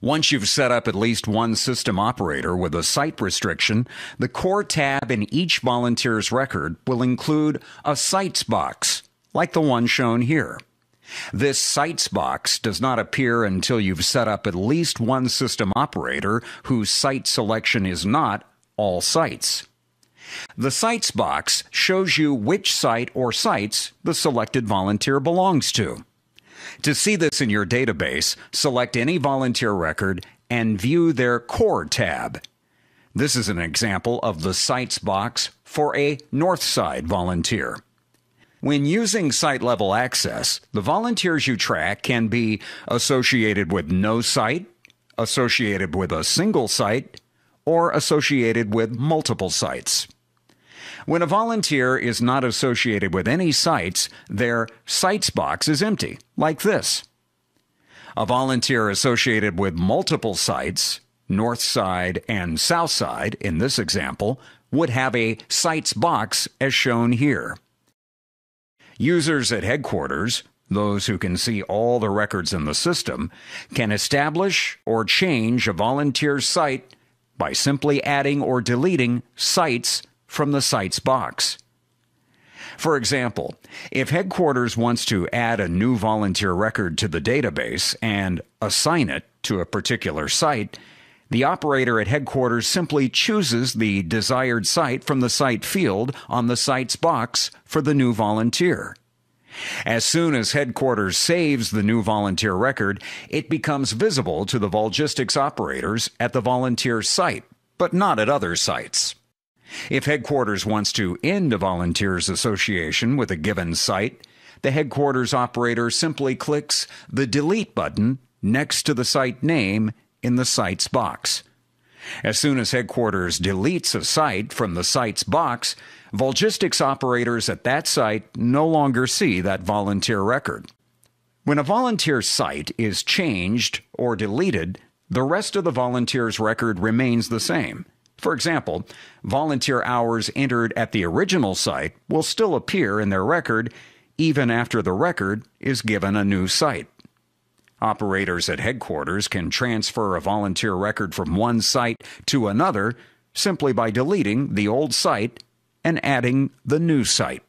Once you've set up at least one system operator with a site restriction, the core tab in each volunteer's record will include a sites box, like the one shown here. This sites box does not appear until you've set up at least one system operator whose site selection is not all sites. The sites box shows you which site or sites the selected volunteer belongs to. To see this in your database, select any volunteer record and view their core tab. This is an example of the sites box for a Northside volunteer. When using site level access, the volunteers you track can be associated with no site, associated with a single site, or associated with multiple sites. When a volunteer is not associated with any sites, their sites box is empty, like this. A volunteer associated with multiple sites, north side and south side in this example, would have a sites box as shown here. Users at headquarters, those who can see all the records in the system, can establish or change a volunteer's site by simply adding or deleting sites from the site's box. For example, if headquarters wants to add a new volunteer record to the database and assign it to a particular site, the operator at headquarters simply chooses the desired site from the site field on the site's box for the new volunteer. As soon as headquarters saves the new volunteer record, it becomes visible to the Volgistics operators at the volunteer site, but not at other sites. If headquarters wants to end a volunteer's association with a given site, the headquarters operator simply clicks the delete button next to the site name in the site's box. As soon as headquarters deletes a site from the site's box, Volgistics operators at that site no longer see that volunteer record. When a volunteer site is changed or deleted, the rest of the volunteer's record remains the same. For example, volunteer hours entered at the original site will still appear in their record even after the record is given a new site. Operators at headquarters can transfer a volunteer record from one site to another simply by deleting the old site and adding the new site.